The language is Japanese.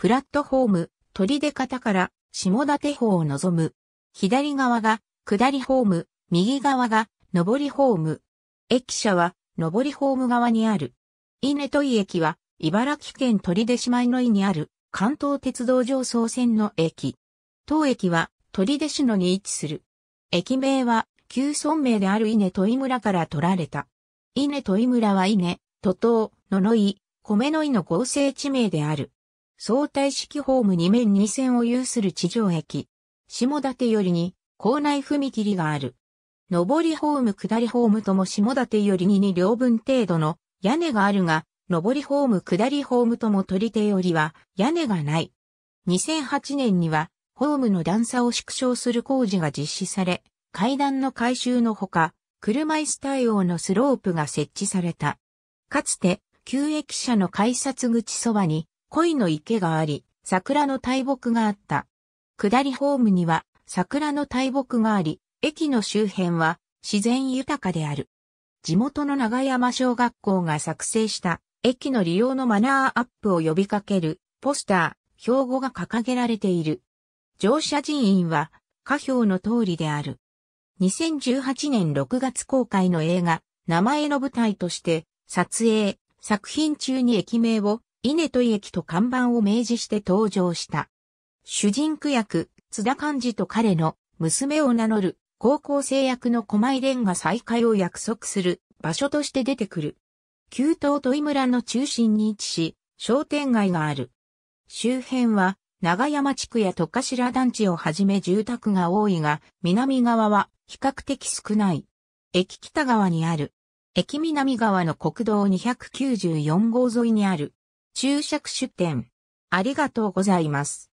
プラットホーム、鳥出方から下立方を望む。左側が下りホーム、右側が上りホーム。駅舎は上りホーム側にある。稲戸井駅は茨城県取出姉妹の井にある関東鉄道上層線の駅。当駅は取出市のに位置する。駅名は旧村名である稲戸井村から取られた。稲戸井村は稲、都東、野の井、米の井の合成地名である。相対式ホーム2面2線を有する地上駅。下館よりに、校内踏切がある。上りホーム下りホームとも下館よりにに両分程度の屋根があるが、上りホーム下りホームとも取り手よりは屋根がない。2008年には、ホームの段差を縮小する工事が実施され、階段の改修のほか、車椅子対応のスロープが設置された。かつて、旧駅舎の改札口そばに、恋の池があり、桜の大木があった。下りホームには桜の大木があり、駅の周辺は自然豊かである。地元の長山小学校が作成した駅の利用のマナーアップを呼びかけるポスター、標語が掲げられている。乗車人員は下表の通りである。2018年6月公開の映画、名前の舞台として撮影、作品中に駅名を稲戸駅と看板を明示して登場した。主人区役、津田寛治と彼の娘を名乗る高校生役の駒井蓮が再会を約束する場所として出てくる。旧東戸井村の中心に位置し、商店街がある。周辺は長山地区や徳頭団地をはじめ住宅が多いが、南側は比較的少ない。駅北側にある。駅南側の国道294号沿いにある。注釈出典。ありがとうございます。